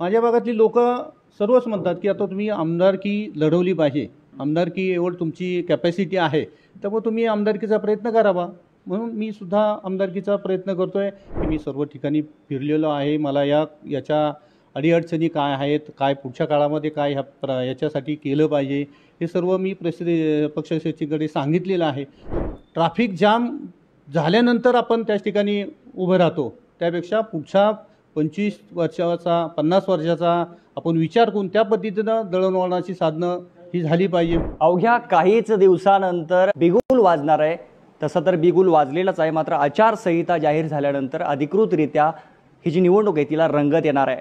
माझ्या भागातली लोक सर्वच म्हणतात की आता तुम्ही आमदारकी लढवली पाहिजे आमदारकी एवढ तुमची कॅपॅसिटी आहे तर मग तुम्ही आमदारकीचा प्रयत्न करावा म्हणून मी सुद्धा आमदारकीचा प्रयत्न करतो आहे की मी सर्व ठिकाणी फिरलेलो आहे मला या याच्या अडीअडचणी काय आहेत काय पुढच्या काळामध्ये काय ह्या प्र याच्यासाठी केलं पाहिजे हे सर्व मी प्रसिद्ध सचिवकडे सांगितलेलं आहे ट्राफिक जाम झाल्यानंतर आपण त्याच ठिकाणी उभं राहतो त्यापेक्षा पुढच्या पंचवीस वर्षाचा पन्नास वर्षाचा आपण विचार करून त्या पद्धतीनं दळणवळणाची साधनं ही झाली पाहिजे अवघ्या काहीच दिवसानंतर बिगुल वाजणार आहे तसं तर बिगुल वाजलेलाच आहे मात्र आचारसंहिता जाहीर झाल्यानंतर अधिकृतरित्या ही जी निवडणूक आहे तिला रंगत येणार आहे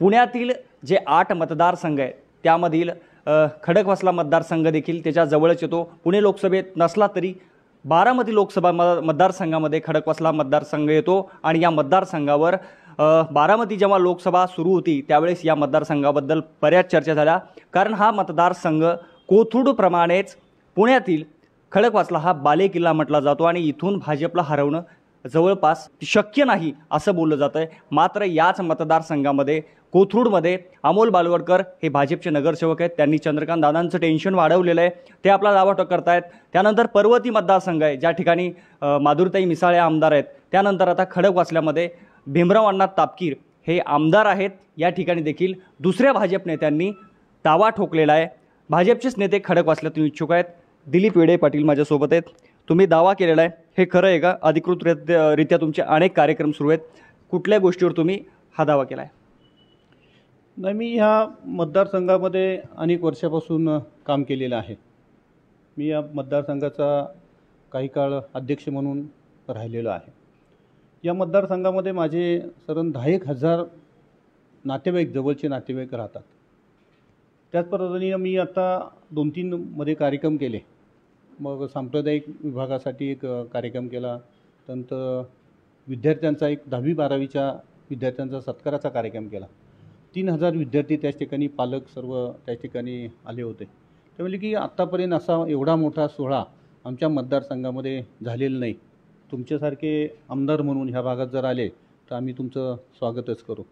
पुण्यातील जे आठ मतदारसंघ आहेत त्यामधील खडकवासला मतदारसंघ देखील त्याच्या जवळच येतो पुणे लोकसभेत नसला तरी बारामती लोकसभा म मतदारसंघामध्ये खडकवासला मतदारसंघ येतो आणि या मतदारसंघावर बारामती जेव्हा लोकसभा सुरू होती त्यावेळेस या मतदारसंघाबद्दल बऱ्याच चर्चा झाल्या कारण हा मतदारसंघ कोथरूडप्रमाणेच पुण्यातील खडकवासला हा बाले किल्ला म्हटला जातो आणि इथून भाजपला हरवणं जवळपास शक्य नाही असं बोललं जातं आहे मात्र याच मतदारसंघामध्ये कोथरूडमध्ये अमोल बालवडकर हे भाजपचे नगरसेवक आहेत त्यांनी चंद्रकांत दादांचं टेन्शन वाढवलेलं आहे ते आपला करत करतायत त्यानंतर पर्वती मतदारसंघ आहे ज्या ठिकाणी माधुरताई मिसाळे आमदार आहेत त्यानंतर आता खडक भीमराव अण्णा तापकीर हे आमदार आहेत या ठिकाणी देखील दुसऱ्या भाजप नेत्यांनी दावा ठोकलेला आहे भाजपचेच नेते खडक तुम्ही इच्छुक आहेत दिलीप वेडे पाटील माझ्यासोबत आहेत तुम्ही दावा केलेला आहे हे खरं आहे का अधिकृत रित्या तुमचे अनेक कार्यक्रम सुरू आहेत कुठल्या गोष्टीवर तुम्ही हा दावा केला आहे नाही मी ह्या मतदारसंघामध्ये अनेक वर्षापासून काम केलेलं आहे मी या मतदारसंघाचा काही काळ अध्यक्ष म्हणून राहिलेलो आहे या मतदारसंघामध्ये माझे सरण दहा एक हजार नातेवाईक जवळचे नातेवाईक राहतात त्याचप्रमाणे मी आता दोन तीनमध्ये कार्यक्रम केले मग सांप्रदायिक विभागासाठी एक कार्यक्रम केला त्यानंतर विद्यार्थ्यांचा एक दहावी बारावीच्या विद्यार्थ्यांचा सत्काराचा कार्यक्रम केला तीन हजार विद्यार्थी त्याच ठिकाणी पालक सर्व त्याच ठिकाणी आले होते ते म्हणजे की आत्तापर्यंत असा एवढा मोठा सोहळा आमच्या मतदारसंघामध्ये झालेला नाही तुमच्यासारखे आमदार म्हणून ह्या भागात जर आले तर आम्ही तुमचं स्वागतच करू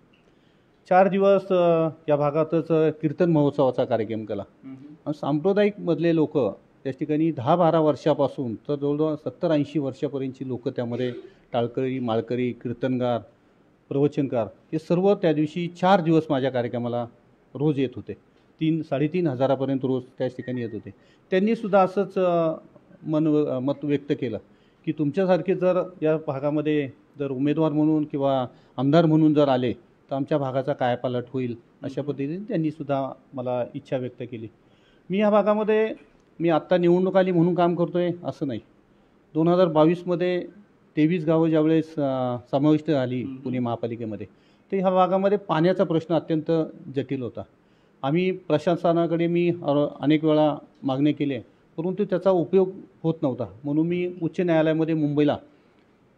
चार दिवस या भागातच कीर्तन महोत्सवाचा कार्यक्रम केला आणि सांप्रदायिकमधले लोक त्या ठिकाणी दहा बारा वर्षापासून तर जवळजवळ सत्तर ऐंशी वर्षापर्यंतची लोकं त्यामध्ये टाळकरी माळकरी कीर्तनगार प्रवचनकार हे सर्व त्या दिवशी चार दिवस माझ्या कार्यक्रमाला रोज येत होते तीन साडेतीन हजारापर्यंत रोज त्याच ठिकाणी येत होते त्यांनीसुद्धा असंच मन मत व्यक्त केलं की तुमच्यासारखे जर या भागामध्ये जर उमेदवार म्हणून किंवा आमदार म्हणून जर आले तर आमच्या भागाचा काय पालट होईल अशा पद्धतीने त्यांनीसुद्धा मला इच्छा व्यक्त केली मी या भागामध्ये मी आत्ता निवडणूक आली म्हणून काम करतो आहे असं नाही दोन हजार बावीसमध्ये तेवीस गावं ज्यावेळेस समाविष्ट झाली पुणे महापालिकेमध्ये तर ह्या भागामध्ये पाण्याचा प्रश्न अत्यंत जटिल होता आम्ही प्रशासनाकडे मी अनेक वेळा मागणी केले परंतु त्याचा उपयोग होत नव्हता म्हणून मी उच्च न्यायालयामध्ये मुंबईला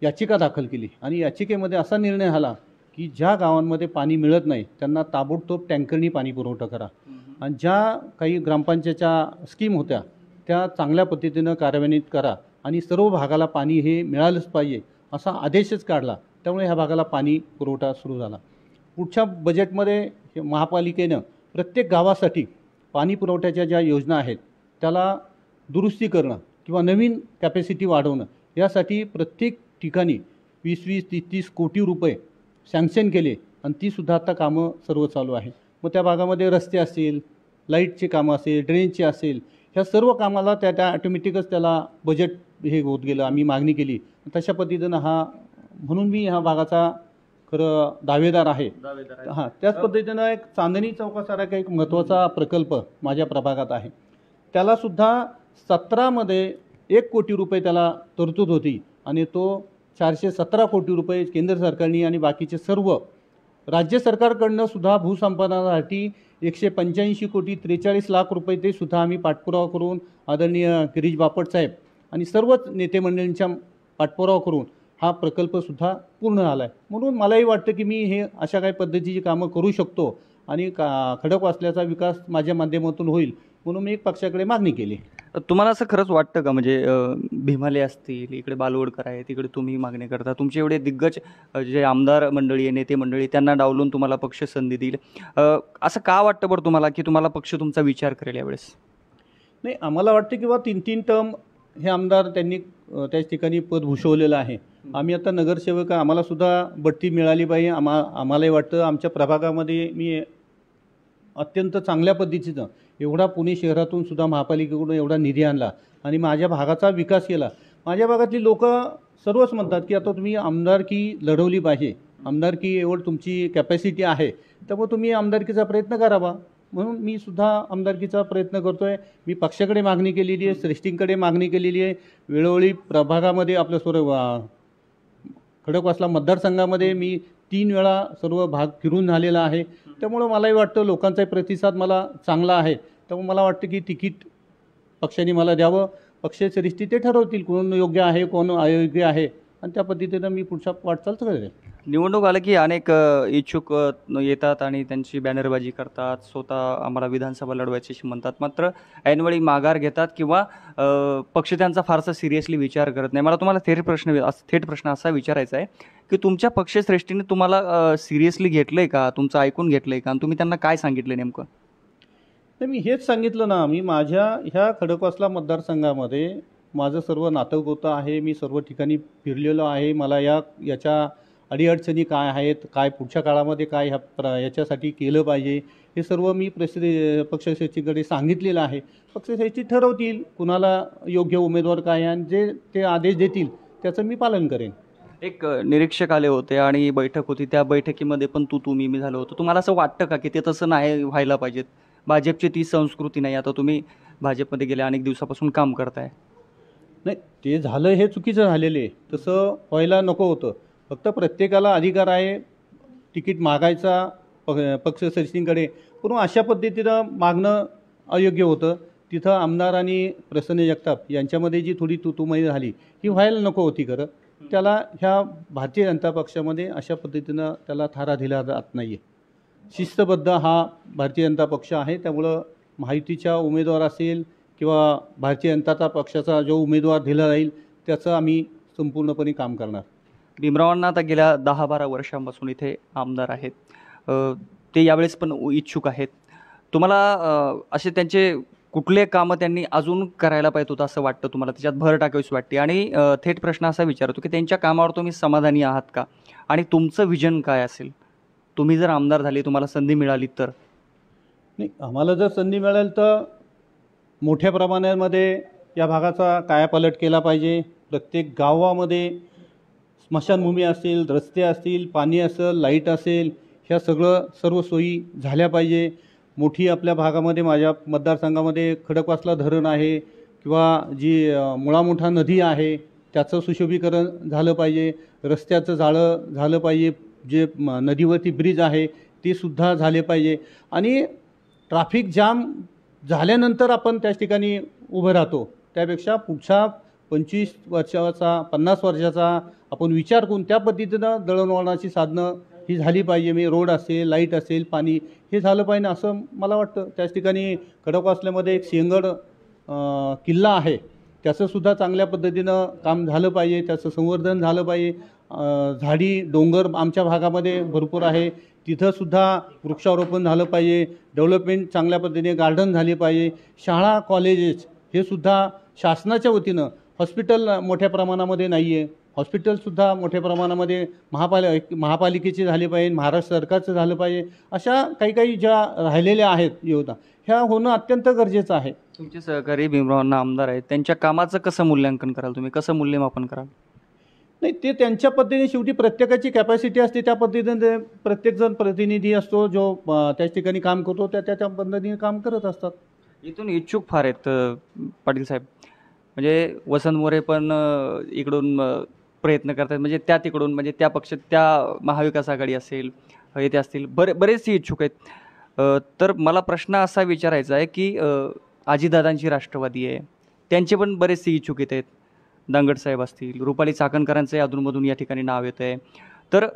याचिका दाखल केली आणि याचिकेमध्ये असा निर्णय झाला की ज्या गावांमध्ये पाणी मिळत नाही त्यांना ताबडतोब टँकरनी पाणी पुरवठा करा आणि ज्या काही ग्रामपंचायतच्या स्कीम होत्या त्या चांगल्या पद्धतीनं कार्यान्वित करा आणि सर्व भागाला पाणी हे मिळालंच पाहिजे असा आदेशच काढला त्यामुळे ह्या भागाला पाणी पुरवठा सुरू झाला पुढच्या बजेटमध्ये महापालिकेनं प्रत्येक गावासाठी पाणी पुरवठ्याच्या ज्या योजना आहेत त्याला दुरुस्ती करणं किंवा नवीन कॅपॅसिटी वाढवणं यासाठी प्रत्येक ठिकाणी वीस वीस तीस तीस कोटी रुपये सँक्शन केले आणि तीसुद्धा आता कामं सर्व चालू आहे मग त्या भागामध्ये रस्ते असेल लाईटचे कामं असेल ड्रेनचे असेल ह्या सर्व कामाला त्या त्या ॲटोमॅटिकच त्याला बजेट हे होत गेलं आम्ही मागणी केली तशा पद्धतीनं हा म्हणून मी ह्या भागाचा खरं दावेदार आहे हां त्याच पद्धतीनं एक चांदणी चौकासारखा एक महत्त्वाचा प्रकल्प माझ्या प्रभागात आहे त्यालासुद्धा सतरामध्ये एक कोटी रुपये त्याला तरतूद होती आणि तो चारशे सतरा कोटी रुपये केंद्र सरकारने आणि बाकीचे सर्व राज्य सरकारकडनं सुद्धा भूसंपादनासाठी एकशे पंच्याऐंशी कोटी त्रेचाळीस लाख रुपये ते सुद्धा आम्ही पाठपुरावा करून आदरणीय गिरीश बापट साहेब आणि सर्वच नेते मंडळींच्या पाठपुरावा करून हा प्रकल्पसुद्धा पूर्ण झाला आहे म्हणून मलाही वाटतं की मी हे अशा काही पद्धतीची कामं करू शकतो आणि का खडक वाचल्याचा विकास माझ्या माध्यमातून होईल म्हणून मी एक पक्षाकडे मागणी केली तुम्हाला असं खरंच वाटतं का म्हणजे भीमाले असतील इकडे बालवडकर आहे तिकडे तुम्ही मागणी करता तुमचे एवढे दिग्गज जे आमदार मंडळी आहे नेते मंडळी त्यांना डावलून तुम्हाला पक्ष संधी देईल असं का वाटतं बरं तुम्हाला की तुम्हाला पक्ष तुमचा विचार करेल यावेळेस नाही आम्हाला वाटतं की बा तीन तीन टर्म हे आमदार त्यांनी त्याच ठिकाणी पद भूषवलेलं आहे आम्ही आता नगरसेवक आम्हाला सुद्धा बढती मिळाली पाहिजे आम्हा आम्हालाही वाटतं आमच्या प्रभागामध्ये मी अत्यंत चांगल्या पद्धतीचं एवढा पुणे शहरातून सुद्धा महापालिकेकडून एवढा निधी आणला आणि माझ्या भागाचा विकास केला माझ्या भागातली लोक सर्वच म्हणतात की आता तुम्ही आमदारकी लढवली पाहिजे आमदारकी एवढं तुमची कॅपॅसिटी आहे तर मग तुम्ही आमदारकीचा प्रयत्न करावा म्हणून मी सुद्धा आमदारकीचा प्रयत्न करतो आहे मी पक्षाकडे मागणी केलेली आहे श्रेष्ठींकडे मागणी केलेली आहे वेळोवेळी प्रभागामध्ये आपलं स्वर खडकवासला मतदारसंघामध्ये मी तीन वेळा सर्व भाग फिरून झालेला आहे त्यामुळं मलाही वाटतं लोकांचा प्रतिसाद मला चांगला आहे त्यामुळे मला वाटतं की तिकीट पक्षाने मला द्यावं रिश्ते ते ठरवतील कोण योग्य आहे कोण अयोग्य आहे आणि त्या पद्धतीनं मी पुढच्या वाटचाल करेल निवडणूक आलं की अनेक इच्छुक येतात आणि त्यांची बॅनरबाजी करतात स्वतः आम्हाला विधानसभा लढवायची अशी म्हणतात मात्र ऐनवेळी माघार घेतात किंवा पक्ष त्यांचा फारसा सिरियसली विचार करत नाही मला तुम्हाला थेट प्रश्न थेट प्रश्न असा विचारायचा आहे की तुमच्या पक्षश्रेष्ठीने तुम्हाला सिरियसली घेतलं आहे का तुमचं ऐकून घेतलं आहे का आणि तुम्ही त्यांना काय सांगितलं नेमकं नाही मी हेच सांगितलं ना मी माझ्या ह्या खडकवासला मतदारसंघामध्ये माझं सर्व नातं होतं आहे मी सर्व ठिकाणी फिरलेलो आहे मला या याच्या अडीअडचणी काय आहेत काय पुढच्या काळामध्ये काय ह्या प्र याच्यासाठी केलं पाहिजे हे सर्व मी प्रसिद्ध पक्षश्रेष्ठीकडे सांगितलेलं आहे पक्षसेची ठरवतील कुणाला योग्य उमेदवार काय आणि जे ते आदेश देतील त्याचं मी पालन करेन एक निरीक्षक आले होते आणि बैठक होती त्या बैठकीमध्ये पण तू तुम्ही मी झालो होतो तुम्हाला असं वाटतं का की ते तसं नाही व्हायला पाहिजेत भाजपची ती संस्कृती नाही आता तुम्ही भाजपमध्ये गेल्या अनेक दिवसापासून काम करताय नाही ते झालं हे चुकीचं झालेलं आहे तसं व्हायला नको होतं फक्त प्रत्येकाला अधिकार आहे तिकीट मागायचा पक्ष सचिनकडे परंतु अशा पद्धतीनं मागणं अयोग्य होतं तिथं आमदार आणि प्रसन्न जगताप यांच्यामध्ये जी थोडी तुतुमयी झाली ही व्हायला नको होती खरं त्याला ह्या भारतीय जनता पक्षामध्ये अशा पद्धतीनं त्याला थारा दिला जात नाही आहे शिस्तबद्ध हा भारतीय जनता पक्ष आहे त्यामुळं माहितीच्या उमेदवार असेल किंवा भारतीय जनता पक्षाचा जो उमेदवार दिला जाईल त्याचं आम्ही संपूर्णपणे काम करणार भीमरावांना आता गेल्या दहा बारा वर्षांपासून इथे आमदार आहेत ते यावेळेस पण इच्छुक आहेत तुम्हाला असे त्यांचे कुठले कामं त्यांनी अजून करायला पाहिजे होतं असं वाटतं तुम्हाला त्याच्यात भर टाकावीशी वाटते आणि थेट प्रश्न असा विचारतो की त्यांच्या कामावर तुम्ही समाधानी आहात का आणि तुमचं विजन काय असेल तुम्ही जर आमदार झाले तुम्हाला संधी मिळाली तर नाही आम्हाला जर संधी मिळेल तर मोठ्या प्रमाणामध्ये या भागाचा कायापालट केला पाहिजे प्रत्येक गावामध्ये स्मशानभूमी असेल रस्ते असतील पाणी असेल लाईट असेल ह्या सगळं सर्व सोयी झाल्या पाहिजे मोठी आपल्या भागामध्ये माझ्या मतदारसंघामध्ये खडकवासला धरण आहे किंवा जी मुळामोठा नदी आहे त्याचं सुशोभीकरण झालं पाहिजे रस्त्याचं झाळं झालं पाहिजे जे नदीवरती ब्रिज आहे ते सुद्धा झाले पाहिजे आणि ट्राफिक जाम झाल्यानंतर आपण त्याच ठिकाणी उभं राहतो त्यापेक्षा पुढच्या पंचवीस वर्षाचा पन्नास वर्षाचा आपण विचार करून त्या पद्धतीनं दळणवळणाची साधनं ही झाली पाहिजे मी म्हणजे रोड असेल लाईट असेल पाणी हे झालं पाहिजे असं मला वाटतं त्याच ठिकाणी खडकवासल्यामध्ये एक सिंहगड किल्ला आहे त्याचंसुद्धा चांगल्या पद्धतीनं काम झालं पाहिजे त्याचं संवर्धन झालं पाहिजे झाडी डोंगर आमच्या भागामध्ये भरपूर आहे तिथंसुद्धा वृक्षारोपण झालं पाहिजे डेव्हलपमेंट चांगल्या पद्धतीने गार्डन झाले पाहिजे शाळा कॉलेजेस हे सुद्धा शासनाच्या वतीनं हॉस्पिटल मोठ्या प्रमाणामध्ये नाही आहे हॉस्पिटलसुद्धा मोठ्या प्रमाणामध्ये महापाल महापालिकेचे झाले पाहिजे महाराष्ट्र सरकारचं झालं पाहिजे अशा काही काही ज्या राहिलेल्या आहेत योजना ह्या होणं अत्यंत गरजेचं आहे तुमचे सहकारी भीमरावांना आमदार आहेत त्यांच्या कामाचं कसं मूल्यांकन कराल तुम्ही कसं मूल्यमापन कराल नाही ते त्यांच्या पद्धतीने शेवटी प्रत्येकाची कॅपॅसिटी असते त्या पद्धतीने प्रत्येकजण प्रतिनिधी असतो जो त्याच ठिकाणी काम करतो त्या त्या पद्धतीने काम करत असतात इथून इच्छुक फार आहेत पाटील साहेब म्हणजे वसंत मोरे पण इकडून प्रयत्न करतात म्हणजे त्या तिकडून म्हणजे त्या पक्ष त्या महाविकास आघाडी असेल येथे असतील बरे बरेचसे इच्छुक आहेत तर मला प्रश्न असा विचारायचा आहे की आजीदादांची राष्ट्रवादी आहे त्यांचे पण बरेचसे इच्छुक येत आहेत दांगड साहेब असतील रुपाली चाकणकरांचंही अधूनमधून या ठिकाणी नाव येतं आहे तर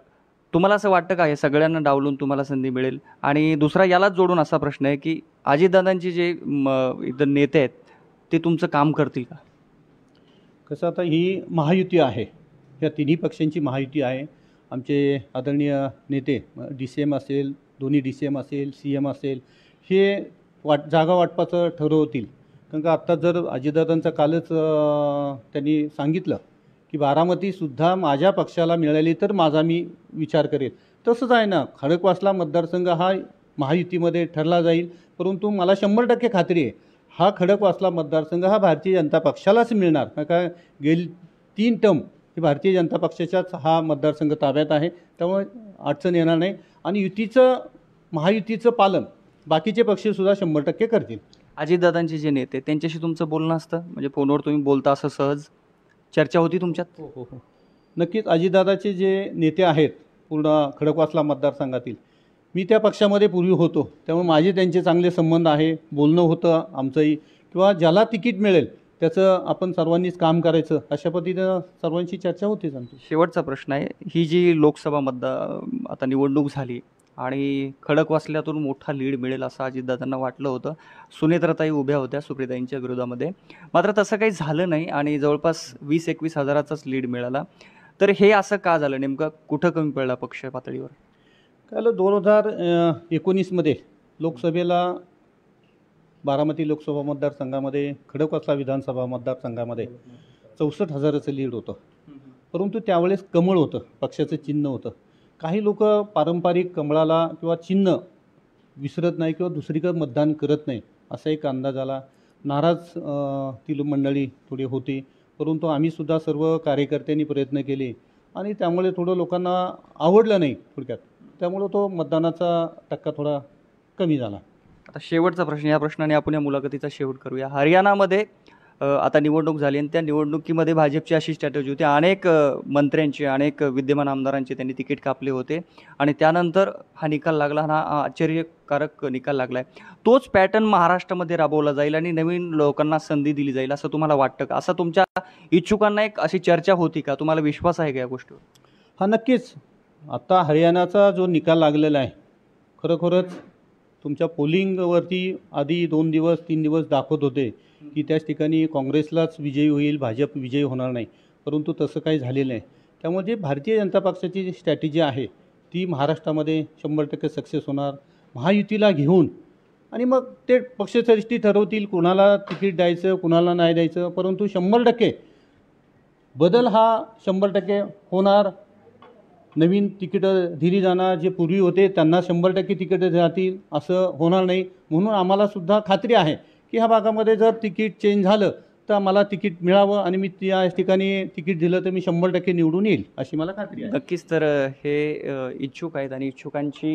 तुम्हाला असं वाटतं का हे सगळ्यांना डावलून तुम्हाला संधी मिळेल आणि दुसरा यालाच जोडून असा प्रश्न आहे की अजितदादांचे जे इथं नेते आहेत ते तुमचं काम करतील का कसं आता ही महायुती आहे या तिन्ही पक्षांची महायुती आहे आमचे आदरणीय नेते डी सी एम असेल दोन्ही डी सी एम असेल सी एम असेल हे वाट जागा वाटपाचं ठरवतील कारण का आत्ता जर अजितदादांचं कालच त्यांनी सांगितलं की बारामतीसुद्धा माझ्या पक्षाला मिळाली तर माझा मी विचार करेल तसंच आहे ना खडकवासला मतदारसंघ हा महायुतीमध्ये ठरला जाईल परंतु मला शंभर टक्के खात्री आहे हा खडकवासला मतदारसंघ हा भारतीय जनता पक्षालाच मिळणार का गेली तीन टर्म हे भारतीय जनता पक्षाच्याच हा मतदारसंघ ताब्यात आहे त्यामुळे अडचण येणार नाही आणि युतीचं महायुतीचं पालन बाकीचे पक्षसुद्धा शंभर टक्के करतील अजितदादांचे जे नेते त्यांच्याशी तुमचं बोलणं असतं म्हणजे फोनवर तुम्ही बोलता असं सहज चर्चा होती तुमच्यात हो हो, हो. नक्कीच अजितदादाचे जे नेते आहेत पूर्ण खडकवासला मतदारसंघातील मी त्या पक्षामध्ये पूर्वी होतो त्यामुळे माझे त्यांचे चांगले संबंध आहे बोलणं होतं आमचंही किंवा ज्याला तिकीट मिळेल त्याचं आपण सर्वांनीच काम करायचं अशा पद्धतीनं सर्वांशी चर्चा होतीच आमची शेवटचा प्रश्न आहे ही जी लोकसभा मतदा आता निवडणूक झाली आणि खडकवासल्यातून मोठा लीड मिळेल असं अजितदादांना वाटलं होतं सुनेत्रताई उभ्या होत्या सुप्रिताईंच्या विरोधामध्ये मात्र तसं काही झालं नाही आणि जवळपास वीस एकवीस हजाराचाच लीड मिळाला तर हे असं का झालं नेमकं कुठं कमी पडला पक्ष पातळीवर काल दोन हजार एकोणीसमध्ये लोकसभेला बारामती लोकसभा मतदारसंघामध्ये खडकवासला विधानसभा मतदारसंघामध्ये चौसष्ट हजाराचं लीड होतं परंतु त्यावेळेस कमळ होतं पक्षाचं चिन्ह होतं काही लोक पारंपरिक कमळाला किंवा चिन्ह विसरत नाही किंवा दुसरीकडे मतदान करत नाही असा एक अंदाज आला नाराज ती मंडळी थोडी होती परंतु आम्हीसुद्धा सर्व कार्यकर्त्यांनी प्रयत्न केले आणि त्यामुळे थोडं लोकांना आवडलं नाही थोडक्यात त्यामुळं तो मतदानाचा टक्का थोडा कमी झाला आता शेवटचा प्रश्न या प्रश्नाने आपण या मुलाखतीचा शेवट करूया हरियाणामध्ये आता निवडणूक झाली आणि त्या निवडणुकीमध्ये भाजपची अशी स्ट्रॅटर्जी होती अनेक मंत्र्यांचे अनेक विद्यमान आमदारांचे त्यांनी तिकीट कापले होते आणि त्यानंतर हा निकाल लागला हा आश्चर्यकारक निकाल लागला आहे तोच पॅटर्न महाराष्ट्रामध्ये राबवला जाईल आणि नवीन लोकांना संधी दिली जाईल असं तुम्हाला वाटतं का असं तुमच्या इच्छुकांना एक अशी चर्चा होती का तुम्हाला विश्वास आहे का या गोष्टीवर हा नक्कीच आता हरियाणाचा जो निकाल लागलेला आहे खरोखरच तुमच्या पोलिंगवरती आधी दोन दिवस तीन दिवस दाखवत होते की त्याच ठिकाणी काँग्रेसलाच विजयी होईल भाजप विजयी होणार नाही परंतु तसं काही झालेलं नाही त्यामुळे जे भारतीय जनता पक्षाची जी स्ट्रॅटेजी आहे ती महाराष्ट्रामध्ये शंभर टक्के सक्सेस होणार महायुतीला घेऊन आणि मग ते पक्षश्रेष्ठी ठरवतील कुणाला तिकीट द्यायचं कुणाला नाही द्यायचं परंतु शंभर टक्के बदल हा शंभर टक्के होणार नवीन तिकीटं दिली जाणार जे पूर्वी होते त्यांना शंभर टक्के तिकीटं जातील असं होणार नाही म्हणून आम्हालासुद्धा खात्री आहे की ह्या भागामध्ये जर तिकीट चेंज झालं तर मला तिकीट मिळावं आणि मी त्या ठिकाणी तिकीट दिलं तर मी शंभर टक्के निवडून येईल अशी मला खात्री आहे नक्कीच तर हे इच्छुक आहेत आणि इच्छुकांची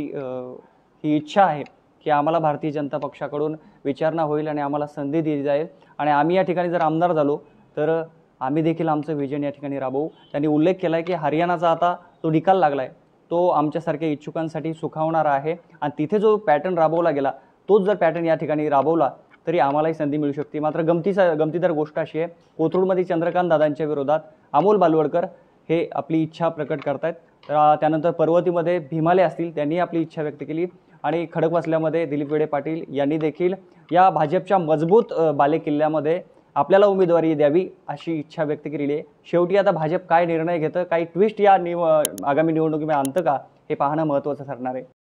ही इच्छा आहे की आम्हाला भारतीय जनता पक्षाकडून विचारणा होईल आणि आम्हाला संधी दिली जाईल आणि आम्ही या ठिकाणी जर आमदार झालो तर आम्ही देखील आमचं विजन या ठिकाणी राबवू त्यांनी उल्लेख केला आहे की हरियाणाचा आता तो निकाल लागला आहे तो आमच्यासारख्या इच्छुकांसाठी सुखावणारा आहे आणि तिथे जो पॅटर्न राबवला गेला तोच जर पॅटर्न या ठिकाणी राबवला तरी आम्हालाही संधी मिळू शकते मात्र गमतीचा गमतीदार गोष्ट अशी आहे कोथरूडमध्ये चंद्रकांत दादांच्या विरोधात अमोल बालवडकर हे आपली इच्छा प्रकट आहेत तर त्यानंतर पर्वतीमध्ये भीमाले असतील त्यांनी आपली इच्छा व्यक्त केली आणि खडकवासल्यामध्ये दिलीप वेडे पाटील यांनी देखील या भाजपच्या मजबूत बालेकिल्ल्यामध्ये आपल्याला उमेदवारी द्यावी अशी इच्छा व्यक्त केलेली आहे शेवटी आता भाजप काय निर्णय घेतं काही ट्विस्ट या निव आगामी निवडणुकीमध्ये आणतं का हे पाहणं महत्त्वाचं ठरणार आहे